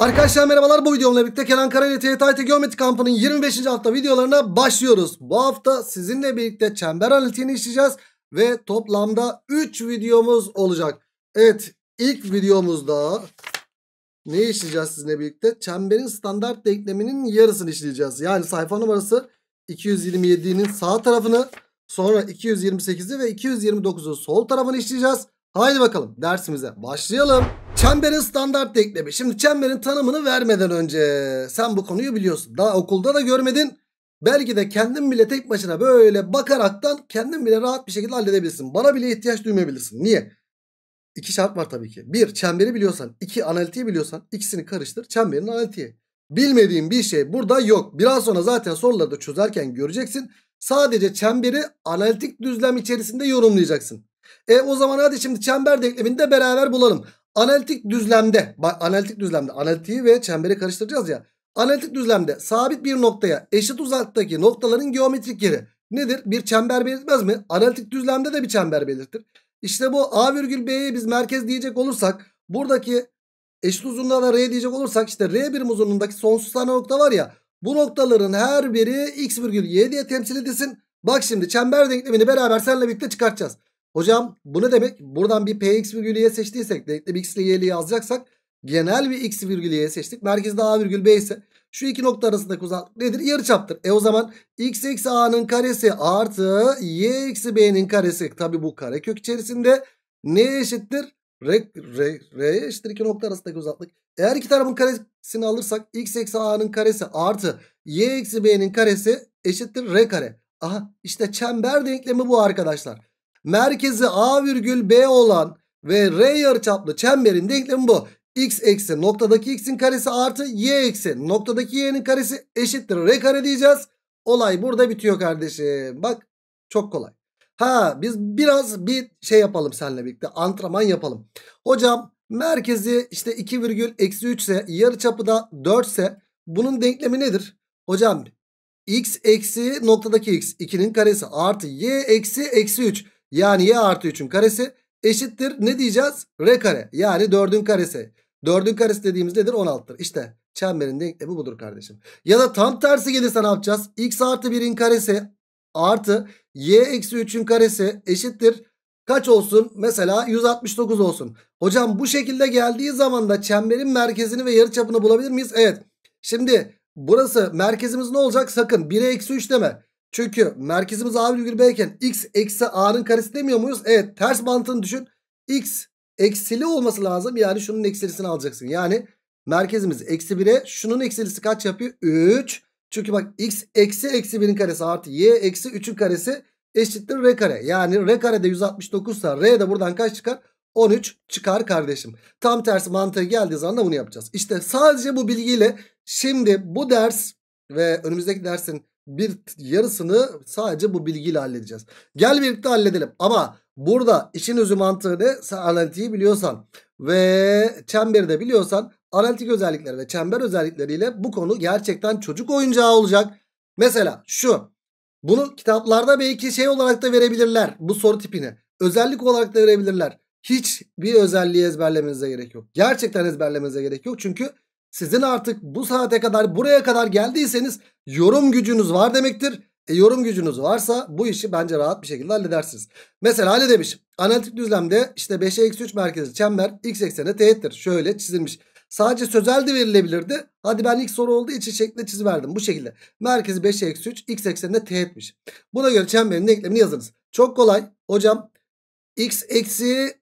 Arkadaşlar merhabalar bu videomla birlikte Kenan Kara ile TYT Geometri Kampı'nın 25. hafta videolarına başlıyoruz. Bu hafta sizinle birlikte çember analitiğini işleyeceğiz ve toplamda 3 videomuz olacak. Evet ilk videomuzda ne işleyeceğiz sizinle birlikte? Çemberin standart denkleminin yarısını işleyeceğiz. Yani sayfa numarası 227'nin sağ tarafını sonra 228'i ve 229'u sol tarafını işleyeceğiz. Haydi bakalım dersimize başlayalım. Çemberin standart denklemi. Şimdi çemberin tanımını vermeden önce sen bu konuyu biliyorsun. Daha okulda da görmedin. Belki de kendin bile tek başına böyle bakaraktan kendin bile rahat bir şekilde halledebilirsin. Bana bile ihtiyaç duymayabilirsin. Niye? İki şart var tabii ki. Bir, çemberi biliyorsan. iki analitiği biliyorsan. ikisini karıştır. Çemberin analitiği. Bilmediğin bir şey burada yok. Biraz sonra zaten soruları da çözerken göreceksin. Sadece çemberi analitik düzlem içerisinde yorumlayacaksın. E o zaman hadi şimdi çember denklemini de beraber bulalım. Analitik düzlemde analitik düzlemde analitiği ve çemberi karıştıracağız ya. Analitik düzlemde sabit bir noktaya eşit uzaktaki noktaların geometrik yeri nedir? Bir çember belirtmez mi? Analitik düzlemde de bir çember belirtir. İşte bu A virgül B'ye biz merkez diyecek olursak buradaki eşit uzunluğa da R diyecek olursak işte R birim uzunluğundaki sonsuz tane nokta var ya bu noktaların her biri x virgül y diye temsil edilsin. Bak şimdi çember denklemini beraber seninle birlikte çıkartacağız. Hocam bu ne demek? Buradan bir px virgülü y seçtiysek denklem x ile y'li yazacaksak genel bir x virgülü y seçtik. Merkezde a virgül b ise şu iki nokta arasındaki uzaklık nedir? Yarıçaptır. E o zaman x eksi a'nın karesi artı y eksi b'nin karesi. Tabi bu kare kök içerisinde ne eşittir? R, R, R'ye eşittir iki nokta arasındaki uzaklık. Eğer iki tarafın karesini alırsak x eksi a'nın karesi artı y eksi b'nin karesi eşittir r kare. Aha işte çember denklemi bu arkadaşlar merkezi A virgül B olan ve R yarıçaplı çemberin denklemi bu. X eksi noktadaki x'in karesi artı y eksi noktadaki y'nin karesi eşittir r kare diyeceğiz. Olay burada bitiyor kardeşim. Bak çok kolay. Ha biz biraz bir şey yapalım seninle birlikte antrenman yapalım. Hocam merkezi işte 2 virgül eksi 3 ise yarıçapı da 4 ise bunun denklemi nedir? Hocam x eksi noktadaki x 2'nin karesi artı y eksi eksi 3. Yani y artı 3'ün karesi eşittir. Ne diyeceğiz? R kare. Yani 4'ün karesi. 4'ün karesi dediğimiz nedir? 16'dır. İşte çemberin denklemi budur kardeşim. Ya da tam tersi gelirse ne yapacağız? X artı 1'in karesi artı y eksi 3'ün karesi eşittir. Kaç olsun? Mesela 169 olsun. Hocam bu şekilde geldiği zaman da çemberin merkezini ve yarıçapını bulabilir miyiz? Evet. Şimdi burası merkezimiz ne olacak? Sakın 1'e eksi 3 deme. Çünkü merkezimiz A virgül B iken x eksi A'nın karesi demiyor muyuz? Evet ters mantığını düşün. x eksili olması lazım. Yani şunun eksilisini alacaksın. Yani merkezimiz eksi 1'e şunun eksilisi kaç yapıyor? 3. Çünkü bak x eksi eksi 1'in karesi artı y eksi 3'ün karesi eşittir r kare. Yani r karede 169 ise r de buradan kaç çıkar? 13 çıkar kardeşim. Tam tersi mantığı geldiği zaman da bunu yapacağız. İşte sadece bu bilgiyle şimdi bu ders ve önümüzdeki dersin bir yarısını sadece bu bilgiyle halledeceğiz. Gel birlikte halledelim. Ama burada işin özü mantığı ne? Sen analitiği biliyorsan ve çemberi de biliyorsan analitik özellikler ve çember özellikleriyle bu konu gerçekten çocuk oyuncağı olacak. Mesela şu. Bunu kitaplarda belki şey olarak da verebilirler. Bu soru tipini. Özellik olarak da verebilirler. Hiç bir özelliği ezberlemenize gerek yok. Gerçekten ezberlemenize gerek yok. Çünkü sizin artık bu saate kadar buraya kadar geldiyseniz yorum gücünüz var demektir. E, yorum gücünüz varsa bu işi bence rahat bir şekilde halledersiniz. Mesela ne demiş? Analitik düzlemde işte 5'e x 3 merkezi çember x eksene teğettir. Şöyle çizilmiş. Sadece sözel de verilebilirdi. Hadi ben ilk soru olduğu için şekilde çiziverdim. Bu şekilde. Merkezi 5'e x 3 x eksenine teğetmiş. Buna göre çemberin denklemini yazınız. Çok kolay. Hocam x eksi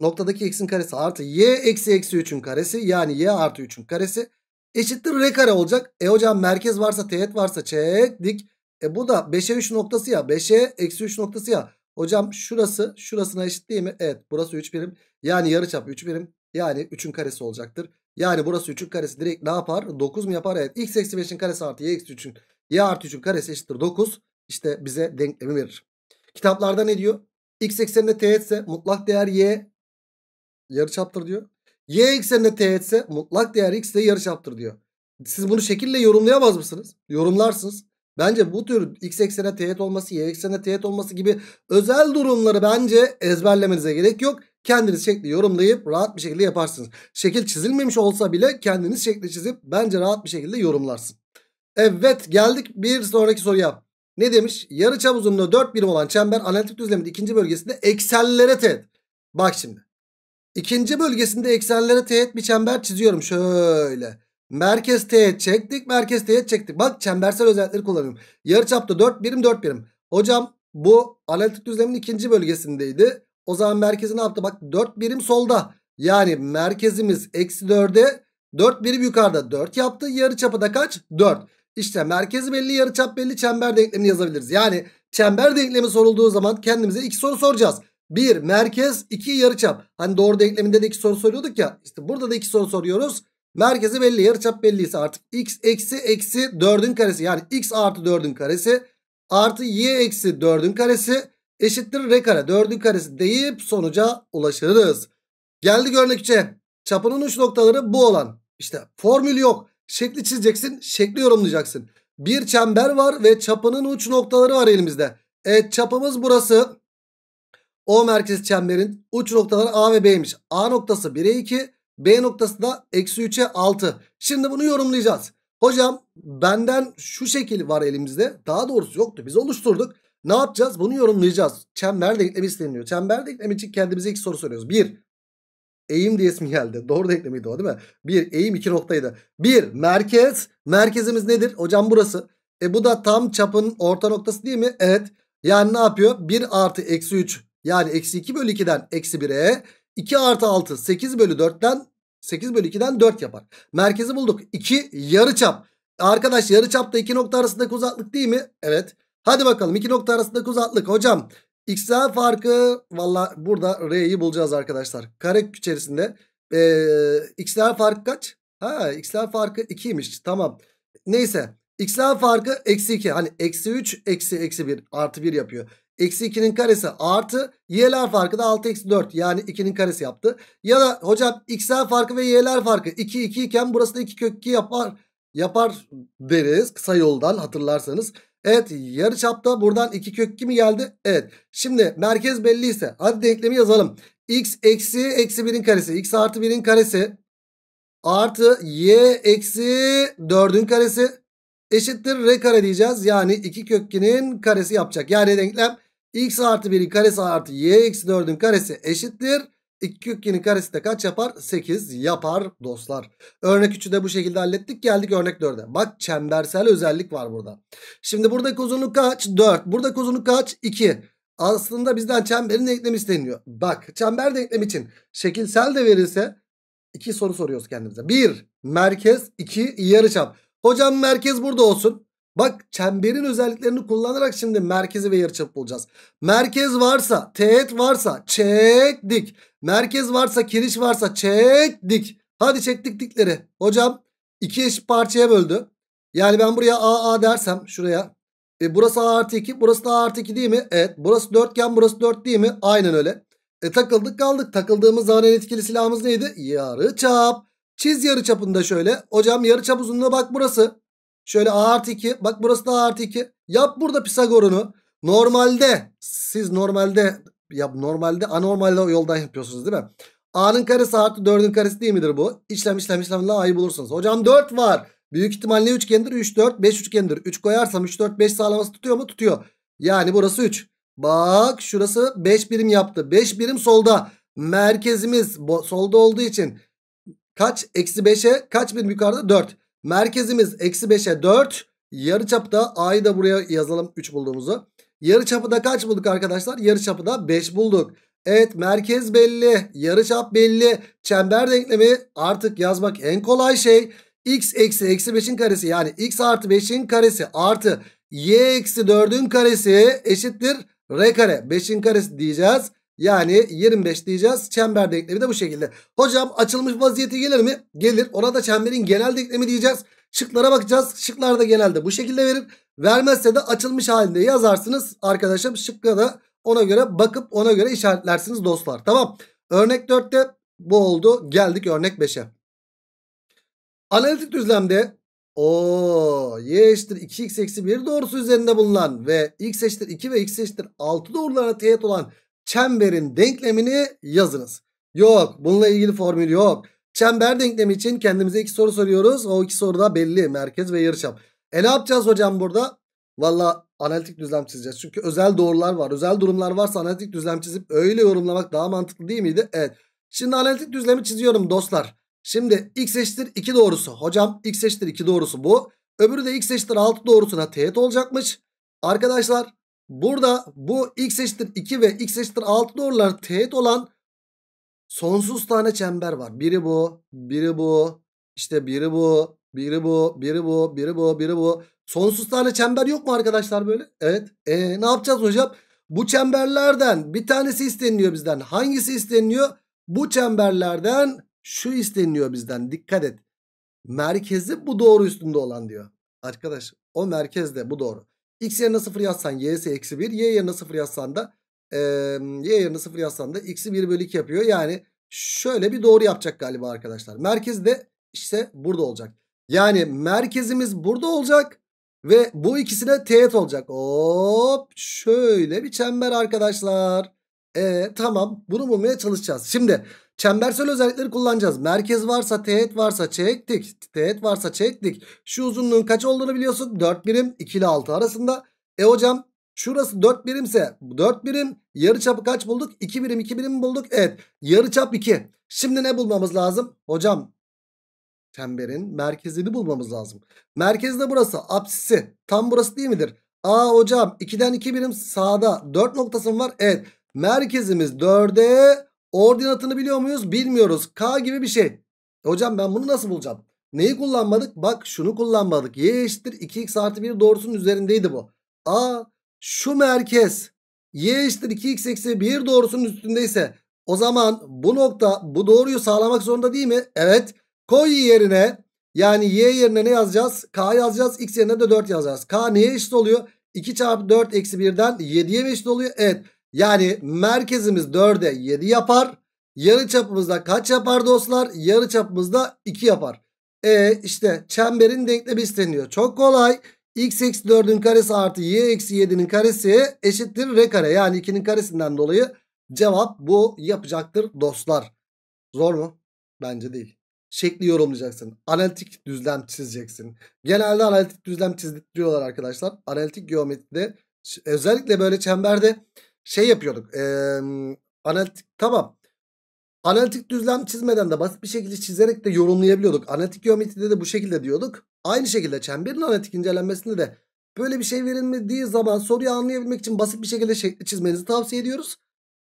Noktadaki x'in karesi artı y eksi eksi 3'ün karesi yani y artı 3'ün karesi eşittir r kare olacak. E hocam merkez varsa teğet varsa çektik. E bu da 5'e 3 noktası ya 5'e eksi 3 noktası ya. Hocam şurası şurasına eşit değil mi? Evet burası 3 birim yani yarıçap 3 birim yani 3'ün karesi olacaktır. Yani burası 3'ün karesi direkt ne yapar? 9 mu yapar? Evet x eksi 5'in karesi artı y eksi 3'ün y artı 3'ün karesi eşittir 9. İşte bize denklemi verir. Kitaplarda ne diyor? x ekseninde teğetse mutlak değer y yarıçaptır diyor. Y eksenine teğetse mutlak değer x de yarıçaptır diyor. Siz bunu şekille yorumlayamaz mısınız? Yorumlarsınız. Bence bu tür x eksene teğet olması, y eksene teğet olması gibi özel durumları bence ezberlemenize gerek yok. Kendiniz şekli yorumlayıp rahat bir şekilde yaparsınız. Şekil çizilmemiş olsa bile kendiniz şekli çizip bence rahat bir şekilde yorumlarsın. Evet geldik bir sonraki soruya. Ne demiş? Yarı çap uzunluğu 4 birim olan çember analitik düzlemin ikinci bölgesinde eksellere teğet. Bak şimdi. İkinci bölgesinde eksenlere teğet bir çember çiziyorum. Şöyle. Merkez teğet çektik. Merkez teğet çektik. Bak çembersel özellikleri kullanıyorum. yarı Yarıçapta 4 birim 4 birim. Hocam bu analitik düzlemin ikinci bölgesindeydi. O zaman merkezi ne yaptı? Bak 4 birim solda. Yani merkezimiz eksi 4'e 4 birim yukarıda 4 yaptı. yarı çapı da kaç? 4. İşte merkezi belli, yarı çap belli, çember denklemini yazabiliriz. Yani çember denklemi sorulduğu zaman kendimize iki soru soracağız. 1 merkez 2 yarıçap. Hani doğru denkleminde de iki soru soruyorduk ya. İşte burada da iki soru soruyoruz. Merkezi belli yarıçap belliyse artık x eksi eksi 4'ün karesi yani x artı 4'ün karesi artı y eksi 4'ün karesi eşittir r kare 4'ün karesi deyip sonuca ulaşırız. Geldi görnekçe, çapının uç noktaları bu olan işte formül yok şekli çizeceksin şekli yorumlayacaksın. Bir çember var ve çapının uç noktaları var elimizde. Evet çapımız burası o merkez çemberin uç noktaları A ve B'ymiş. A noktası 1'e 2. B noktası da eksi 3'e 6. Şimdi bunu yorumlayacağız. Hocam benden şu şekil var elimizde. Daha doğrusu yoktu. Biz oluşturduk. Ne yapacağız? Bunu yorumlayacağız. Çember denklemi isteniyor. Çember denklemi için kendimize iki soru soruyoruz. 1. Eğim diye ismi geldi. Doğru denklemiydi o değil mi? 1. Eğim 2 noktaydı. 1. Merkez. Merkezimiz nedir? Hocam burası. E bu da tam çapın orta noktası değil mi? Evet. Yani ne yapıyor? 1 artı eksi 3 yani eksi 2 bölü 2'den eksi 1'e 2 artı 6 8 bölü 4'ten 8 bölü 2'den 4 yapar. Merkezi bulduk. 2 yarıçap. Arkadaş yarı çapta 2 nokta arasındaki uzaklık değil mi? Evet. Hadi bakalım 2 nokta arasındaki uzaklık. Hocam x'ler farkı valla burada r'yi bulacağız arkadaşlar. Kare içerisinde ee, x'ler farkı kaç? Ha x'ler farkı 2'ymiş tamam. Neyse x'ler farkı eksi 2. Hani eksi 3 eksi eksi 1 artı 1 yapıyor. Eksi 2'nin karesi artı y'ler farkı da 6 eksi 4 yani 2'nin karesi yaptı. Ya da hocam x'ler farkı ve y'ler farkı 2 2 iken burası da 2 kök 2 yapar, yapar deriz kısa yoldan hatırlarsanız. Evet yarı çapta buradan 2 kök 2 mi geldi? Evet şimdi merkez belliyse hadi denklemi yazalım. x eksi eksi 1'in karesi x artı 1'in karesi artı y eksi 4'ün karesi eşittir r kare diyeceğiz. Yani 2 kökinin karesi yapacak. Yani denklem x artı 1'in karesi artı y eksi 4'ün karesi eşittir. 2 kök 2'nin karesi de kaç yapar? 8 yapar dostlar. Örnek 3'ü de bu şekilde hallettik. Geldik örnek 4'e. Bak çembersel özellik var burada. Şimdi buradaki uzunluk kaç? 4. Buradaki uzunluk kaç? 2. Aslında bizden çemberin denklemi isteniyor. Bak çember denklemi için şekilsel de verilse iki soru soruyoruz kendimize. 1 merkez 2 yarıçap. Hocam merkez burada olsun. Bak çemberin özelliklerini kullanarak şimdi merkezi ve yarıçapı bulacağız. Merkez varsa, teğet varsa çek dik. Merkez varsa, kiriş varsa çek dik. Hadi çektik dikleri. Hocam iki eşit parçaya böldü. Yani ben buraya AA dersem şuraya. E, burası A artı 2, burası da A artı 2 değil mi? Evet. Burası dörtgen, burası 4 değil mi? Aynen öyle. E takıldık kaldık. Takıldığımız zaman en etkili silahımız neydi? Yarıçap. Çiz yarıçapını da şöyle. Hocam yarıçap uzunluğu bak burası. Şöyle a artı 2. Bak burası da a artı 2. Yap burada Pisagor'unu. Normalde siz normalde yap normalde anormal yoldan yapıyorsunuz değil mi? A'nın karesi artı 4'ün karesi değil midir bu? İşlem işlem işlem işlemle A'yı bulursunuz. Hocam 4 var. Büyük ihtimalle üçgendir. 3 4 5 üçgendir. 3 koyarsam 3 4 5 sağlaması tutuyor mu? Tutuyor. Yani burası 3. Bak şurası 5 birim yaptı. 5 birim solda. Merkezimiz solda olduğu için kaç? Eksi 5'e kaç birim yukarıda? 4. Merkezimiz eksi 5'e 4. Yarıçapı da a'yı da buraya yazalım 3 bulduğumuzu. Yarıçapı da kaç bulduk arkadaşlar? Yarıçapı da 5 bulduk. Evet merkez belli. Yarıçap belli. Çember denklemi artık yazmak en kolay şey. x eksi eksi 5'in karesi yani x artı 5'in karesi artı y eksi 4'ün karesi eşittir r kare. 5'in karesi diyeceğiz. Yani 25 diyeceğiz. Çember denklemi de bu şekilde. Hocam açılmış vaziyeti gelir mi? Gelir. Ona da çemberin genel denklemi diyeceğiz. Şıklara bakacağız. Şıklar da genelde bu şekilde verir. Vermezse de açılmış halinde yazarsınız. Arkadaşım şıkka da ona göre bakıp ona göre işaretlersiniz dostlar. Tamam. Örnek 4'te bu oldu. Geldik örnek 5'e. Analitik düzlemde o y eşittir 2x eksi 1 doğrusu üzerinde bulunan ve x eşittir 2 ve x eşittir 6 doğrularına teğet olan çemberin denklemini yazınız. Yok bununla ilgili formül yok. Çember denklemi için kendimize iki soru soruyoruz. O iki soru da belli. Merkez ve yarıçap. E ne yapacağız hocam burada? Valla analitik düzlem çizeceğiz. Çünkü özel doğrular var. Özel durumlar varsa analitik düzlem çizip öyle yorumlamak daha mantıklı değil miydi? Evet. Şimdi analitik düzlemi çiziyorum dostlar. Şimdi x eşittir 2 doğrusu. Hocam x eşittir 2 doğrusu bu. Öbürü de x eşittir 6 doğrusuna teğet olacakmış. Arkadaşlar Burada bu x eşittir 2 ve x eşittir 6 doğrular teğet olan sonsuz tane çember var. Biri bu, biri bu, işte biri bu, biri bu, biri bu, biri bu, biri bu. Sonsuz tane çember yok mu arkadaşlar böyle? Evet. E, ne yapacağız hocam? Bu çemberlerden bir tanesi isteniliyor bizden. Hangisi isteniliyor? Bu çemberlerden şu isteniliyor bizden. Dikkat et. Merkezi bu doğru üstünde olan diyor. Arkadaş o merkezde bu doğru. X yerine 0 yazsan y ise eksi 1. Y yerine 0 yazsan da e, y yerine 0 yazsan da x'i 1 bölü 2 yapıyor. Yani şöyle bir doğru yapacak galiba arkadaşlar. Merkez de işte burada olacak. Yani merkezimiz burada olacak. Ve bu ikisine teğet olacak. Hop şöyle bir çember arkadaşlar. E, tamam bunu bulmaya çalışacağız. Şimdi Çembersel özellikleri kullanacağız. Merkez varsa teğet varsa çektik. Teğet varsa çektik. Şu uzunluğun kaç olduğunu biliyorsun. 4 birim 2 ile 6 arasında. E hocam şurası 4 birimse 4 birim yarı çapı kaç bulduk? 2 birim 2 birim bulduk. Evet yarı çap 2. Şimdi ne bulmamız lazım? Hocam çemberin merkezini bulmamız lazım. Merkez de burası apsisi. Tam burası değil midir? Aa hocam 2'den 2 birim sağda 4 noktası mı var? Evet merkezimiz 4'e Ordinatını biliyor muyuz? Bilmiyoruz. K gibi bir şey. E hocam ben bunu nasıl bulacağım? Neyi kullanmadık? Bak şunu kullanmadık. Y eşittir 2x artı 1 doğrusunun üzerindeydi bu. A şu merkez y eşittir 2x eksi 1 doğrusunun üstündeyse o zaman bu nokta bu doğruyu sağlamak zorunda değil mi? Evet. Koy yerine yani y yerine ne yazacağız? K yazacağız. X yerine de 4 yazacağız. K neye eşit oluyor? 2 çarpı 4 eksi 1'den 7'ye eşit oluyor? Evet. Yani merkezimiz 4'e 7 yapar. Yarı çapımızda kaç yapar dostlar? Yarı çapımızda 2 yapar. E işte çemberin denklemi isteniyor. Çok kolay. x eksi 4'ün karesi artı y eksi 7'nin karesi eşittir r kare. Yani 2'nin karesinden dolayı cevap bu yapacaktır dostlar. Zor mu? Bence değil. Şekli yorumlayacaksın. Analitik düzlem çizeceksin. Genelde analitik düzlem çizdiriyorlar arkadaşlar. Analitik geometride özellikle böyle çemberde şey yapıyorduk. E, analitik tamam. Analitik düzlem çizmeden de basit bir şekilde çizerek de yorumlayabiliyorduk. Analitik geometride de bu şekilde diyorduk. Aynı şekilde çemberin analitik incelenmesinde de böyle bir şey verilmediği zaman soruyu anlayabilmek için basit bir şekilde şekli çizmenizi tavsiye ediyoruz.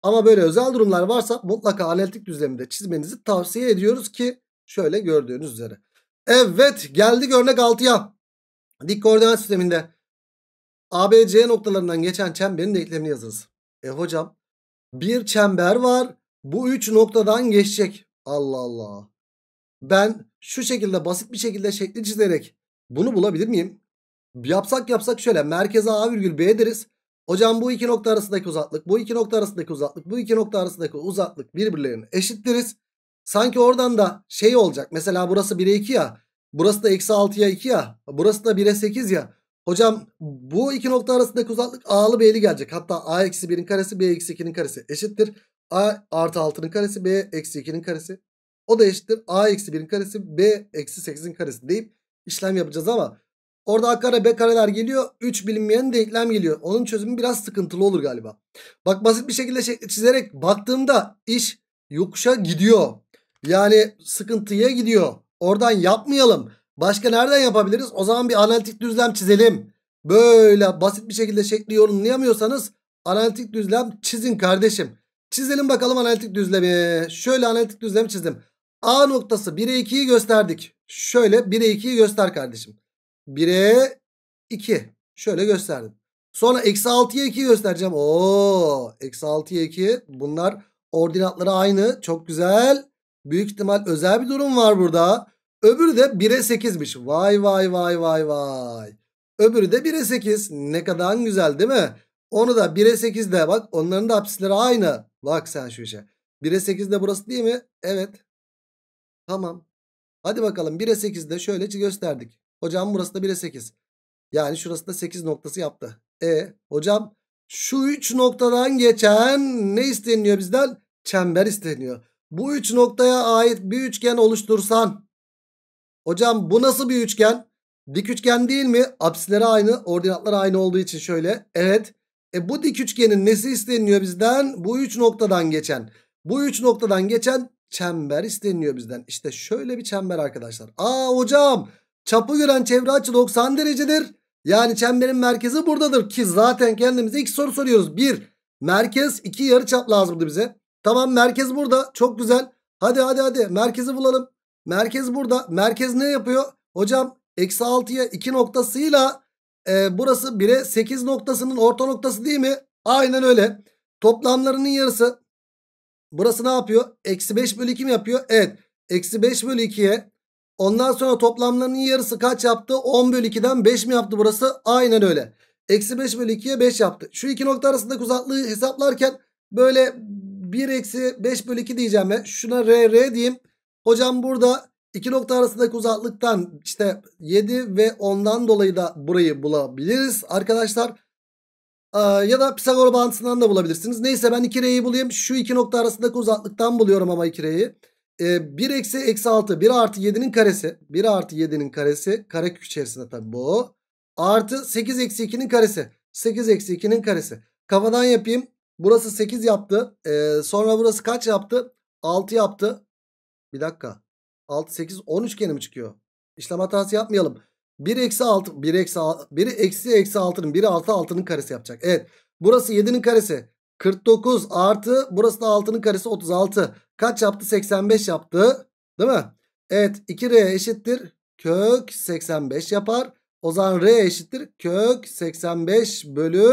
Ama böyle özel durumlar varsa mutlaka analitik düzlemi de çizmenizi tavsiye ediyoruz ki şöyle gördüğünüz üzere. Evet geldik örnek 6'ya. Dik koordinat sisteminde ABC noktalarından geçen çemberin denklemini yazınız. E hocam bir çember var. Bu üç noktadan geçecek. Allah Allah. Ben şu şekilde basit bir şekilde şekli çizerek bunu bulabilir miyim? Yapsak yapsak şöyle merkeze A virgül B deriz. Hocam bu iki nokta arasındaki uzaklık, bu iki nokta arasındaki uzaklık, bu iki nokta arasındaki uzaklık birbirlerine eşittiriz Sanki oradan da şey olacak. Mesela burası 1'e 2 ya. Burası da eksi 6'ya 2 ya. Burası da 1'e 8 ya. Hocam bu iki nokta arasındaki uzaklık a'lı b'li gelecek. Hatta a eksi 1'in karesi b eksi 2'nin karesi eşittir. a artı 6'nın karesi b eksi 2'nin karesi. O da eşittir a eksi 1'in karesi b eksi 8'in karesi deyip işlem yapacağız ama orada a kare b kareler geliyor. 3 bilinmeyen denklem geliyor. Onun çözümü biraz sıkıntılı olur galiba. Bak basit bir şekilde şekli çizerek baktığımda iş yokuşa gidiyor. Yani sıkıntıya gidiyor. Oradan yapmayalım. Başka nereden yapabiliriz? O zaman bir analitik düzlem çizelim. Böyle basit bir şekilde şekli yorumlayamıyorsanız analitik düzlem çizin kardeşim. Çizelim bakalım analitik düzlemi. Şöyle analitik düzlemi çizdim. A noktası 1'e 2'yi gösterdik. Şöyle 1'e 2'yi göster kardeşim. 1'e 2. Şöyle gösterdim. Sonra eksi 6'ya 2'yi göstereceğim. Oo, eksi 6'ya 2. Bunlar ordinatları aynı. Çok güzel. Büyük ihtimal özel bir durum var burada. Öbürü de 1'e 8'miş. Vay vay vay vay vay. Öbürü de 1'e 8. Ne kadar güzel değil mi? Onu da 1'e 8 de bak. Onların da apsisleri aynı. Bak sen şu işe. 1'e 8 de burası değil mi? Evet. Tamam. Hadi bakalım 1'e 8 de şöyle gösterdik. Hocam burası da 1'e 8. Yani şurası da 8 noktası yaptı. E hocam şu 3 noktadan geçen ne isteniyor bizden? Çember isteniyor. Bu 3 noktaya ait bir üçgen oluştursan Hocam bu nasıl bir üçgen? Dik üçgen değil mi? Apsileri aynı, ordinatlar aynı olduğu için şöyle. Evet. E bu dik üçgenin nesi isteniyor bizden? Bu üç noktadan geçen. Bu üç noktadan geçen çember isteniyor bizden. İşte şöyle bir çember arkadaşlar. Aa hocam çapı gören çevre açı 90 derecedir. Yani çemberin merkezi buradadır ki zaten kendimize iki soru soruyoruz. Bir merkez iki yarıçap lazımdı bize. Tamam merkez burada çok güzel. Hadi hadi hadi merkezi bulalım. Merkez burada. Merkez ne yapıyor? Hocam eksi 6'ya 2 noktasıyla e, burası 1'e 8 noktasının orta noktası değil mi? Aynen öyle. Toplamlarının yarısı. Burası ne yapıyor? Eksi 5 bölü 2 mi yapıyor? Evet. Eksi 5 bölü 2'ye. Ondan sonra toplamlarının yarısı kaç yaptı? 10 bölü 2'den 5 mi yaptı burası? Aynen öyle. Eksi 5 bölü 2'ye 5 yaptı. Şu iki nokta arasındaki uzaklığı hesaplarken böyle 1 eksi 5 bölü 2 diyeceğim ve şuna r r diyeyim. Hocam burada iki nokta arasındaki uzaklıktan işte 7 ve 10'dan dolayı da burayı bulabiliriz arkadaşlar. Ee, ya da Pisagor bağıntısından da bulabilirsiniz. Neyse ben 2R'yi bulayım. Şu iki nokta arasındaki uzaklıktan buluyorum ama 2R'yi. Ee, 1 eksi eksi 6 1 artı 7'nin karesi. 1 artı 7'nin karesi. Kare içerisinde tabi bu. Artı 8 eksi 2'nin karesi. 8 eksi 2'nin karesi. Kafadan yapayım. Burası 8 yaptı. Ee, sonra burası kaç yaptı? 6 yaptı. Bir dakika. 6, 8, 10 üçgeni mi çıkıyor? İşlem hatası yapmayalım. 1 eksi 6, 1 eksi 1 eksi eksi 6'nın 1 artı 6'nın karesi yapacak. Evet. Burası 7'nin karesi. 49 artı burası da 6'nın karesi 36. Kaç yaptı? 85 yaptı. Değil mi? Evet 2R eşittir. Kök 85 yapar. O zaman R eşittir. Kök 85 bölü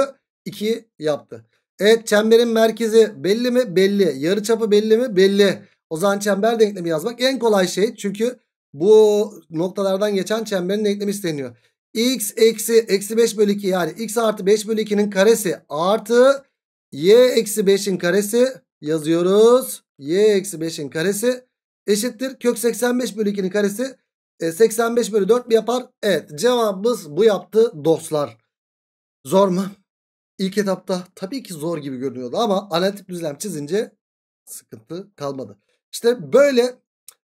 2 yaptı. Evet çemberin merkezi belli mi? Belli. Yarı çapı belli mi? Belli. O zaman çember denklemi yazmak en kolay şey. Çünkü bu noktalardan geçen çemberin denklemi isteniyor. x eksi eksi 5 bölü 2 yani x artı 5 bölü 2'nin karesi artı y eksi 5'in karesi yazıyoruz. y eksi 5'in karesi eşittir. Kök 85 bölü 2'nin karesi 85 e, bölü 4 yapar? Evet cevabımız bu yaptı dostlar. Zor mu? İlk etapta tabii ki zor gibi görünüyordu ama analitik düzlem çizince sıkıntı kalmadı. İşte böyle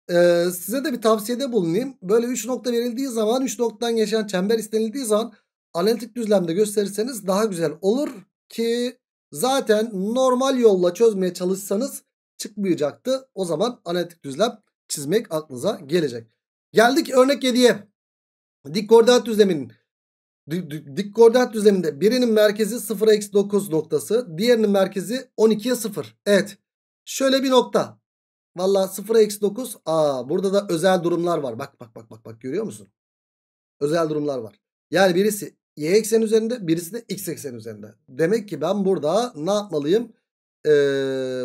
e, size de bir tavsiyede bulunayım. Böyle 3 nokta verildiği zaman 3 noktadan geçen çember istenildiği zaman analitik düzlemde gösterirseniz daha güzel olur ki zaten normal yolla çözmeye çalışsanız çıkmayacaktı. O zaman analitik düzlem çizmek aklınıza gelecek. Geldik örnek 7'ye. Dik koordinat düzleminin dik koordinat düzleminde birinin merkezi 0-9 noktası diğerinin merkezi 12'ye 0. Evet şöyle bir nokta Valla 0'a eksi 9. Aa burada da özel durumlar var. Bak bak bak bak bak görüyor musun? Özel durumlar var. Yani birisi y eksen üzerinde birisi de x eksen üzerinde. Demek ki ben burada ne yapmalıyım? Ee,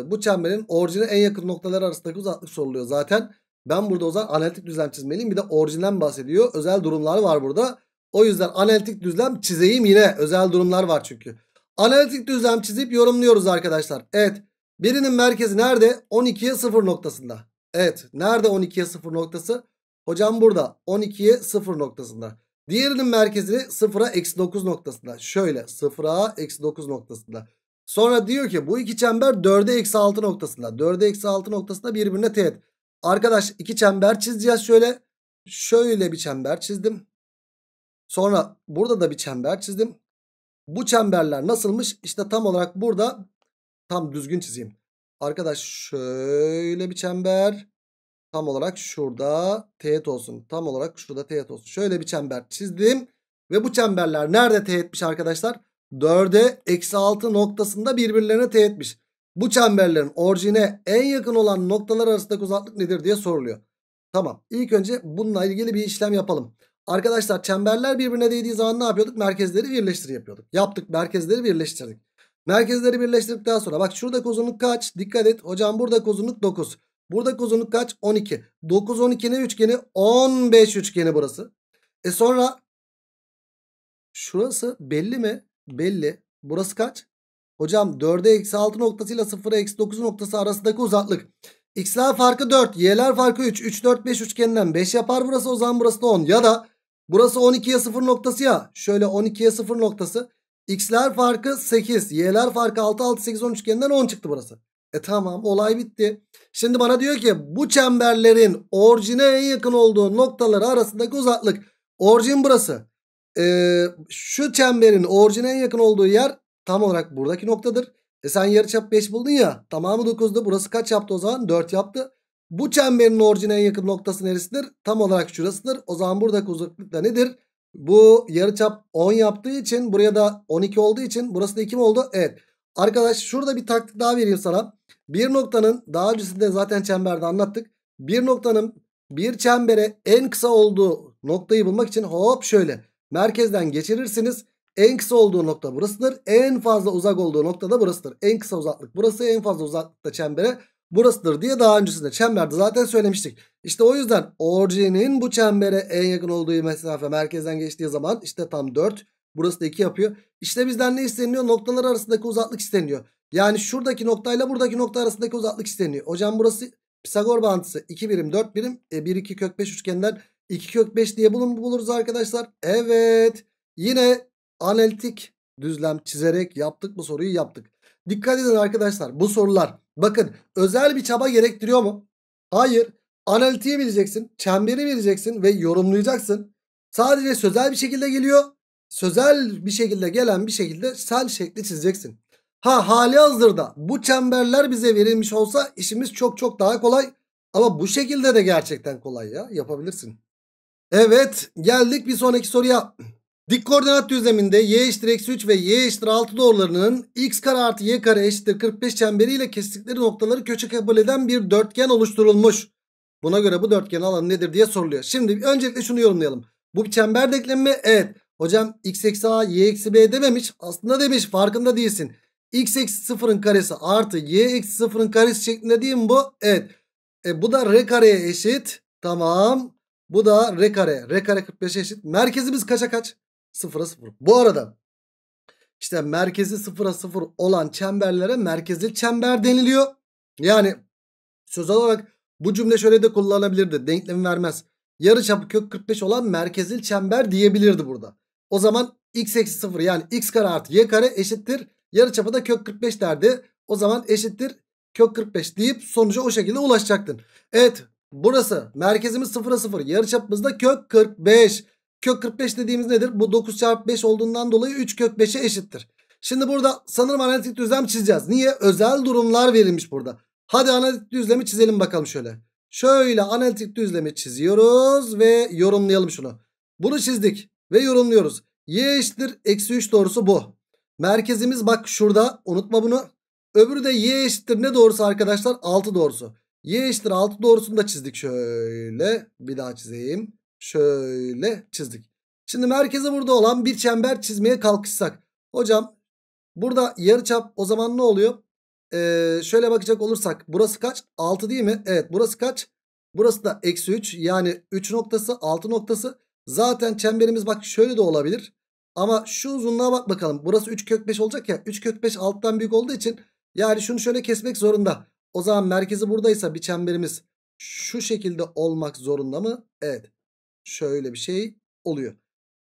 bu çemberin orijine en yakın noktalar arasındaki uzaklık soruluyor zaten. Ben burada o zaman analitik düzlem çizmeliyim. Bir de orijinden bahsediyor. Özel durumlar var burada. O yüzden analitik düzlem çizeyim yine. Özel durumlar var çünkü. Analitik düzlem çizip yorumluyoruz arkadaşlar. Evet. Birinin merkezi nerede? 12'ye 0 noktasında. Evet. Nerede 12'ye 0 noktası? Hocam burada 12'ye 0 noktasında. Diğerinin merkezi 0'a eksi 9 noktasında. Şöyle 0'a eksi 9 noktasında. Sonra diyor ki bu iki çember 4'e eksi 6 noktasında. 4'e eksi 6 noktasında birbirine teğet. Arkadaş iki çember çizeceğiz şöyle. Şöyle bir çember çizdim. Sonra burada da bir çember çizdim. Bu çemberler nasılmış? İşte tam olarak burada tam düzgün çizeyim. Arkadaş şöyle bir çember. Tam olarak şurada teğet olsun. Tam olarak şurada teğet olsun. Şöyle bir çember çizdim. Ve bu çemberler nerede teğetmiş arkadaşlar? 4'e eksi 6 noktasında birbirlerine teğetmiş. Bu çemberlerin orijine en yakın olan noktalar arasındaki uzaklık nedir diye soruluyor. Tamam ilk önce bununla ilgili bir işlem yapalım. Arkadaşlar çemberler birbirine değdiği zaman ne yapıyorduk? Merkezleri birleştir yapıyorduk. Yaptık merkezleri birleştirdik. Merkezleri birleştirdikten sonra bak şuradaki uzunluk kaç? Dikkat et hocam buradaki uzunluk 9. Buradaki uzunluk kaç? 12. 9 12'nin üçgeni 15 üçgeni burası. E sonra şurası belli mi? Belli. Burası kaç? Hocam 4'e eksi 6 noktasıyla 0'a eksi 9 noktası arasındaki uzaklık. X'ler farkı 4. Y'ler farkı 3. 3 4 5 üçgeninden 5 yapar burası. O zaman burası da 10. Ya da burası 12'ye 0 noktası ya. Şöyle 12'ye 0 noktası. X'ler farkı 8. Y'ler farkı 6. 6, 8, 10 üçgeninden 10 çıktı burası. E tamam olay bitti. Şimdi bana diyor ki bu çemberlerin orijine en yakın olduğu noktaları arasındaki uzaklık. Orijin burası. Ee, şu çemberin orijine en yakın olduğu yer tam olarak buradaki noktadır. E sen yarıçap 5 buldun ya. Tamamı 9'du. Burası kaç yaptı o zaman? 4 yaptı. Bu çemberin orijine en yakın noktası neresidir? Tam olarak şurasıdır. O zaman buradaki uzaklık da nedir? Bu yarıçap 10 yaptığı için buraya da 12 olduğu için burası da 2 mi oldu? Evet. Arkadaş şurada bir taktik daha vereyim sana. Bir noktanın daha öncesinde zaten çemberde anlattık. Bir noktanın bir çembere en kısa olduğu noktayı bulmak için hop şöyle merkezden geçirirsiniz. En kısa olduğu nokta burasıdır. En fazla uzak olduğu nokta da burasıdır. En kısa uzaklık burası en fazla uzaklıkta çembere burasıdır diye daha öncesinde çemberde zaten söylemiştik. İşte o yüzden orijinin bu çembere en yakın olduğu mesafe merkezden geçtiği zaman işte tam 4. Burası da 2 yapıyor. İşte bizden ne isteniyor? Noktalar arasındaki uzaklık isteniyor. Yani şuradaki noktayla buradaki nokta arasındaki uzaklık isteniyor. Hocam burası Pisagor bağıntısı 2 birim 4 birim e, 1 2 kök 5 üçgenden 2 kök 5 diye bulun, buluruz arkadaşlar. Evet yine analitik düzlem çizerek yaptık bu soruyu yaptık. Dikkat edin arkadaşlar bu sorular Bakın özel bir çaba gerektiriyor mu? Hayır. Analitiği bileceksin, çemberi bileceksin ve yorumlayacaksın. Sadece sözel bir şekilde geliyor. Sözel bir şekilde gelen bir şekilde sel şekli çizeceksin. Ha hali hazırda bu çemberler bize verilmiş olsa işimiz çok çok daha kolay. Ama bu şekilde de gerçekten kolay ya yapabilirsin. Evet geldik bir sonraki soruya. Dik koordinat düzleminde y eşittir eksi 3 ve y eşittir 6 doğrularının x kare artı y kare eşittir 45 çemberiyle kestikleri noktaları köşe kabul eden bir dörtgen oluşturulmuş. Buna göre bu dörtgenin alanı nedir diye soruluyor. Şimdi öncelikle şunu yorumlayalım. Bu bir çember denklemi Evet. Hocam x eksi a y eksi b dememiş. Aslında demiş farkında değilsin. x eksi sıfırın karesi artı y eksi sıfırın karesi şeklinde değil mi bu? Evet. E, bu da r kareye eşit. Tamam. Bu da r kare. R kare 45'e eşit. Merkezimiz kaça kaç? Sıfıra sıfır. Bu arada işte merkezi sıfıra sıfır olan çemberlere merkezli çember deniliyor. Yani sözel olarak bu cümle şöyle de kullanılabilirdi. Denklemi vermez. Yarı çapı kök 45 olan merkezil çember diyebilirdi burada. O zaman x eksi 0 yani x kare artı y kare eşittir. Yarı çapı da kök 45 derdi. O zaman eşittir kök 45 deyip sonuca o şekilde ulaşacaktın. Evet burası merkezimiz sıfıra sıfır, Yarı çapımız da kök 45. Kök 45 dediğimiz nedir? Bu 9 çarpı 5 olduğundan dolayı 3 kök 5'e eşittir. Şimdi burada sanırım analitik düzlem çizeceğiz. Niye? Özel durumlar verilmiş burada. Hadi analitik düzlemi çizelim bakalım şöyle. Şöyle analitik düzlemi çiziyoruz ve yorumlayalım şunu. Bunu çizdik ve yorumluyoruz. Y eşittir eksi 3 doğrusu bu. Merkezimiz bak şurada unutma bunu. Öbürü de y eşittir ne doğrusu arkadaşlar? 6 doğrusu. Y eşittir 6 doğrusunu da çizdik şöyle. Bir daha çizeyim şöyle çizdik. Şimdi merkeze burada olan bir çember çizmeye kalkışsak. Hocam burada yarıçap o zaman ne oluyor? Ee, şöyle bakacak olursak burası kaç? 6 değil mi? Evet burası kaç? Burası da eksi 3 yani 3 noktası 6 noktası. Zaten çemberimiz bak şöyle de olabilir. Ama şu uzunluğa bak bakalım. Burası 3 kök 5 olacak ya. 3 kök 5 alttan büyük olduğu için yani şunu şöyle kesmek zorunda. O zaman merkezi buradaysa bir çemberimiz şu şekilde olmak zorunda mı? Evet. Şöyle bir şey oluyor.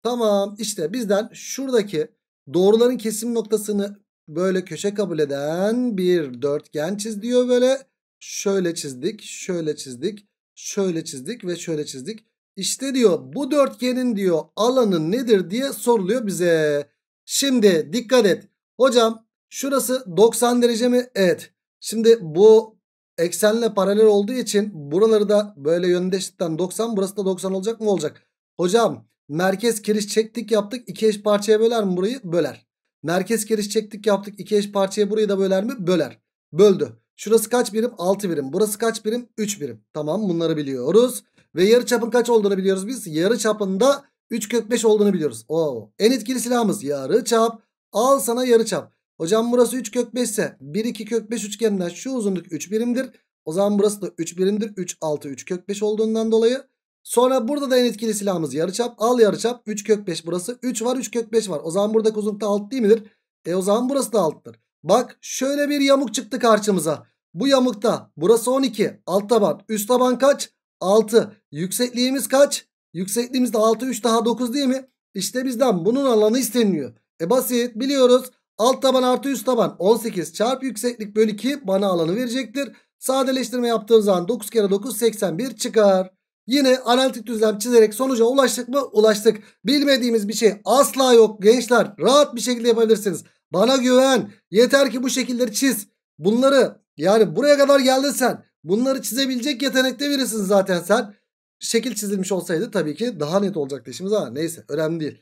Tamam işte bizden şuradaki doğruların kesim noktasını böyle köşe kabul eden bir dörtgen çiz diyor böyle. Şöyle çizdik, şöyle çizdik, şöyle çizdik ve şöyle çizdik. İşte diyor bu dörtgenin diyor alanı nedir diye soruluyor bize. Şimdi dikkat et. Hocam şurası 90 derece mi? Evet. Şimdi bu eksenle paralel olduğu için buraları da böyle yöndeşlikten 90 burası da 90 olacak mı olacak. Hocam merkez kiriş çektik yaptık iki eş parçaya böler mi burayı? Böler. Merkez kiriş çektik yaptık iki eş parçaya burayı da böler mi? Böler. Böldü. Şurası kaç birim? 6 birim. Burası kaç birim? 3 birim. Tamam bunları biliyoruz. Ve yarı çapın kaç olduğunu biliyoruz biz. Yarı çapında 3 kök 5 olduğunu biliyoruz. Oo. En etkili silahımız yarı çap. Al sana yarı çap. Hocam burası 3 kök 5 ise 1 2 kök 5 üçgeninden şu uzunluk 3 birimdir. O zaman burası da 3 birimdir. 3 6 3 kök 5 olduğundan dolayı. Sonra burada da en etkili silahımız yarıçap. Al yarıçap 3 kök 5 burası. 3 var 3 kök 5 var. O zaman buradaki uzunluk da 6 değil midir? E o zaman burası da 6'dır. Bak şöyle bir yamuk çıktı karşımıza. Bu yamukta burası 12. Alt taban üst taban kaç? 6. Yüksekliğimiz kaç? Yüksekliğimiz de 6 3 daha 9 değil mi? İşte bizden bunun alanı isteniliyor. E basit biliyoruz. Alt taban artı üst taban 18 çarpı yükseklik bölü 2 bana alanı verecektir. Sadeleştirme yaptığım zaman 9 kere 9 81 çıkar. Yine analitik düzlem çizerek sonuca ulaştık mı? Ulaştık. Bilmediğimiz bir şey asla yok gençler. Rahat bir şekilde yapabilirsiniz. Bana güven. Yeter ki bu şekilleri çiz. Bunları yani buraya kadar geldin sen. Bunları çizebilecek yetenekte birisin zaten sen. Şekil çizilmiş olsaydı tabii ki daha net olacaktı işimiz ama neyse önemli değil.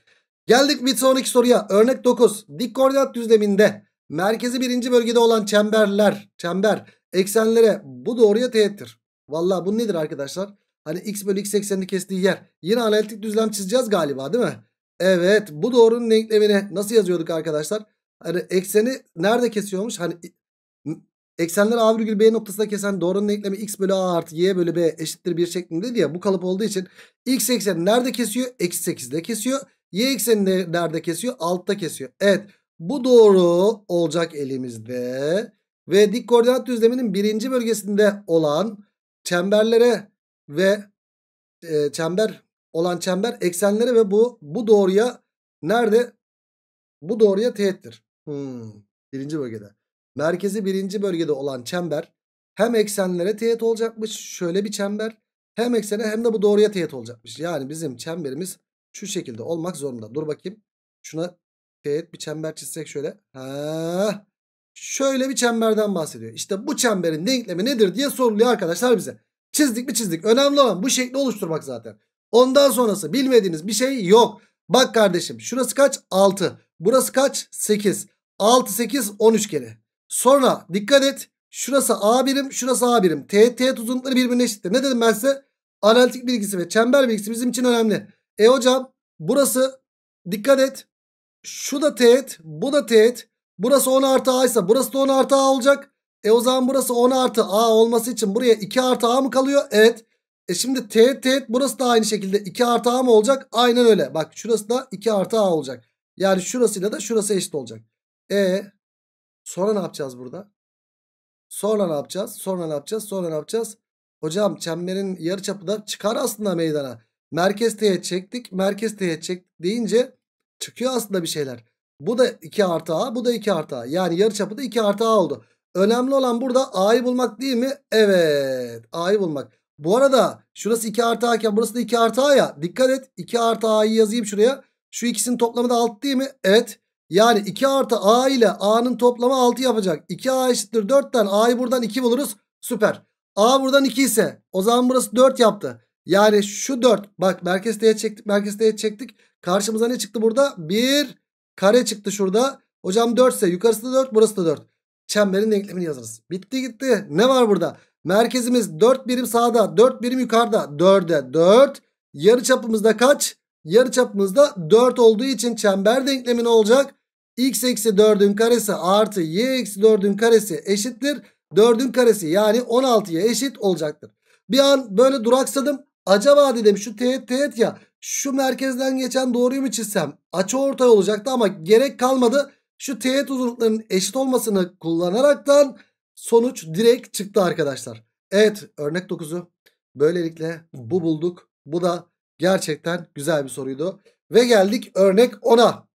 Geldik bir sonraki soruya. Örnek 9. Dik koordinat düzleminde merkezi birinci bölgede olan çemberler, çember eksenlere bu doğruya teğettir. Valla bu nedir arkadaşlar? Hani x bölü x eksenini kestiği yer. Yine analitik düzlem çizeceğiz galiba değil mi? Evet bu doğrunun denklemini nasıl yazıyorduk arkadaşlar? Hani ekseni nerede kesiyormuş? Hani eksenler a virgül b noktasında kesen doğrunun denklemi x bölü a artı y bölü b eşittir bir şeklinde diye bu kalıp olduğu için x ekseni nerede kesiyor? Eksi 8'de kesiyor. Y eksenini nerede kesiyor? Altta kesiyor. Evet bu doğru olacak elimizde. Ve dik koordinat düzleminin birinci bölgesinde olan çemberlere ve e, çember olan çember eksenlere ve bu bu doğruya nerede? Bu doğruya teğettir. Hmm, birinci bölgede. Merkezi birinci bölgede olan çember hem eksenlere teğet olacakmış. Şöyle bir çember. Hem eksene hem de bu doğruya teğet olacakmış. Yani bizim çemberimiz şu şekilde olmak zorunda. Dur bakayım. Şuna teğet bir çember çizsek şöyle. Ha. Şöyle bir çemberden bahsediyor. İşte bu çemberin denklemi nedir diye soruluyor arkadaşlar bize. Çizdik mi çizdik. Önemli olan bu şekli oluşturmak zaten. Ondan sonrası bilmediğiniz bir şey yok. Bak kardeşim şurası kaç? 6. Burası kaç? 8. 6, 8, 13 kere. Sonra dikkat et. Şurası A birim, şurası A birim. T, T uzunlukları birbirine eşittir. Ne dedim ben size? Analitik bilgisi ve çember bilgisi bizim için önemli. E hocam burası dikkat et. Şu da teğet bu da teğet. Burası 10 artı a ise burası da 10 artı a olacak. E o zaman burası 10 artı a olması için buraya 2 artı a mı kalıyor? Evet. E şimdi teğet teğet burası da aynı şekilde 2 artı a mı olacak? Aynen öyle. Bak şurası da 2 artı a olacak. Yani şurasıyla da şurası eşit olacak. E sonra ne yapacağız burada? Sonra ne yapacağız? Sonra ne yapacağız? Sonra ne yapacağız? Hocam çemberin yarıçapı da çıkar aslında meydana. Merkez teğet çektik. Merkez teğet çektik deyince çıkıyor aslında bir şeyler. Bu da 2 artı A. Bu da 2 artı A. Yani yarıçapı da 2 artı A oldu. Önemli olan burada A'yı bulmak değil mi? Evet. A'yı bulmak. Bu arada şurası 2 artı A iken burası da 2 artı A ya. Dikkat et. 2 artı A'yı yazayım şuraya. Şu ikisinin toplamı da 6 değil mi? Evet. Yani 2 artı A ile A'nın toplamı 6 yapacak. 2A eşittir 4'ten A'yı buradan 2 buluruz. Süper. A buradan 2 ise o zaman burası 4 yaptı. Yani şu 4 bak merkez teğet çektik merkez teğet çektik. Karşımıza ne çıktı burada? Bir kare çıktı şurada. Hocam 4 ise yukarısı da 4 burası da 4. Çemberin denklemini yazarız. Bitti gitti. Ne var burada? Merkezimiz 4 birim sağda 4 birim yukarıda 4'e 4. Yarı çapımızda kaç? Yarı çapımızda 4 olduğu için çember denklemi ne olacak? x eksi 4'ün karesi artı y eksi 4'ün karesi eşittir. 4'ün karesi yani 16'ya eşit olacaktır. Bir an böyle duraksadım. Acaba dedim şu teğet teğet ya şu merkezden geçen doğruyu mu çizsem? Açı ortay olacaktı ama gerek kalmadı. Şu teğet uzunluklarının eşit olmasını kullanaraktan sonuç direkt çıktı arkadaşlar. Evet örnek 9'u böylelikle bu bulduk. Bu da gerçekten güzel bir soruydu. Ve geldik örnek 10'a.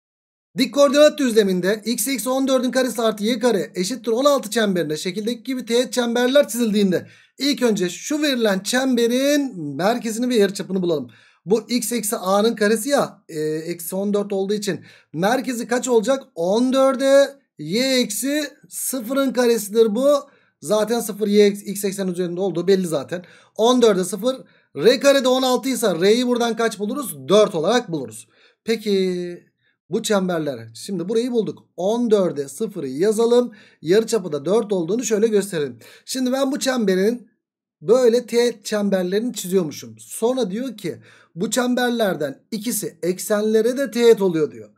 Dik koordinat düzleminde x x 14'ün karesi artı y kare eşittir 16 çemberine şekildeki gibi teğet çemberler çizildiğinde İlk önce şu verilen çemberin merkezini ve yarıçapını bulalım. Bu x eksi a'nın karesi ya e, eksi 14 olduğu için merkezi kaç olacak? 14'e y eksi 0'ın karesidir bu. Zaten 0 y x eksen üzerinde olduğu belli zaten. 14'e 0 r karede 16 ise r'yi buradan kaç buluruz? 4 olarak buluruz. Peki bu çemberler. Şimdi burayı bulduk. 14'e 0'ı yazalım. Yarıçapı da 4 olduğunu şöyle gösterelim. Şimdi ben bu çemberin böyle T çemberlerini çiziyormuşum. Sonra diyor ki bu çemberlerden ikisi eksenlere de teğet oluyor diyor.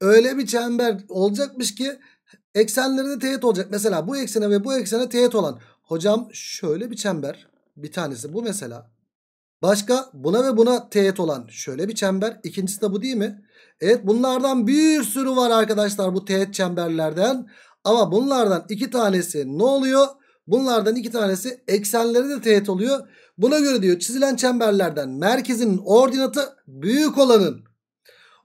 Öyle bir çember olacakmış ki eksenlere de teğet olacak. Mesela bu eksene ve bu eksene teğet olan. Hocam şöyle bir çember bir tanesi bu mesela. Başka buna ve buna teğet olan şöyle bir çember. İkincisi de bu değil mi? Evet bunlardan bir sürü var arkadaşlar bu teğet çemberlerden. Ama bunlardan iki tanesi ne oluyor? Bunlardan iki tanesi eksenleri de teğet oluyor. Buna göre diyor çizilen çemberlerden merkezinin ordinatı büyük olanın.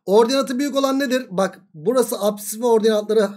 Ordinatı büyük olan nedir? Bak burası apsis ve ordinatları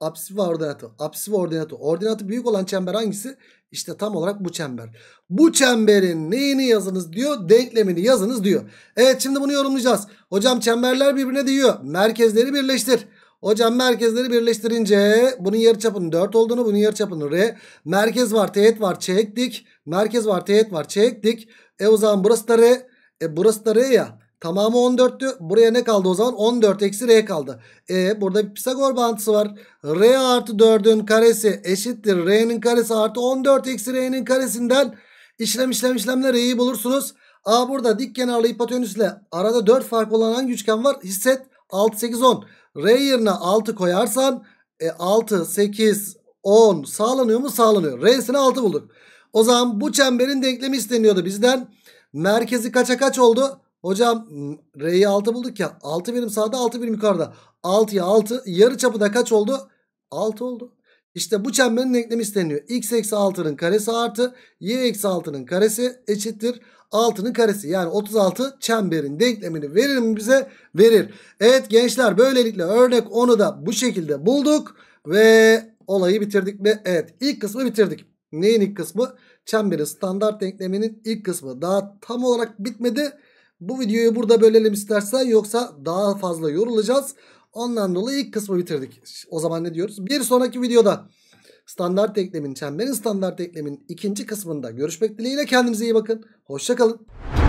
apsis ve ordinatı. Apsis ve ordinatı. Ordinatı büyük olan çember hangisi? İşte tam olarak bu çember. Bu çemberin neyini yazınız diyor. Denklemini yazınız diyor. Evet şimdi bunu yorumlayacağız. Hocam çemberler birbirine değiyor. Merkezleri birleştir. Hocam merkezleri birleştirince bunun yarıçapının 4 olduğunu, bunun yarıçapının R. Merkez var, teğet var, çektik. Merkez var, teğet var, çektik. E o zaman burası da R. E burası da R ya. Tamamı 14'tü. Buraya ne kaldı o zaman? 14 eksi R kaldı. E burada bir Pisagor bağıntısı var. R artı 4'ün karesi eşittir. R'nin karesi artı 14 eksi R'nin karesinden işlem işlem işlemle R'yi bulursunuz. A burada dik kenarlı hipotenüsle arada 4 fark olan hangi üçgen var? Hisset 6 8 10. R yerine 6 koyarsan e, 6 8 10 sağlanıyor mu? Sağlanıyor. R'sini 6 bulduk. O zaman bu çemberin denklemi isteniyordu bizden. Merkezi kaça kaç oldu? Hocam R'yi 6 bulduk ya. 6 birim sağda 6 birim yukarıda. 6'ya 6 yarı çapı da kaç oldu? 6 oldu. İşte bu çemberin denklemi isteniyor. x eksi 6'nın karesi artı y eksi 6'nın karesi eşittir. 6'nın karesi yani 36 çemberin denklemini verir mi bize? Verir. Evet gençler böylelikle örnek 10'u da bu şekilde bulduk. Ve olayı bitirdik mi? Evet ilk kısmı bitirdik. Neyin ilk kısmı? Çemberin standart denkleminin ilk kısmı. Daha tam olarak bitmedi. Bu videoyu burada bölelim istersen yoksa daha fazla yorulacağız. Ondan dolayı ilk kısmı bitirdik. O zaman ne diyoruz? Bir sonraki videoda standart eklemin, çemberin standart eklemin ikinci kısmında görüşmek dileğiyle kendinize iyi bakın. Hoşçakalın.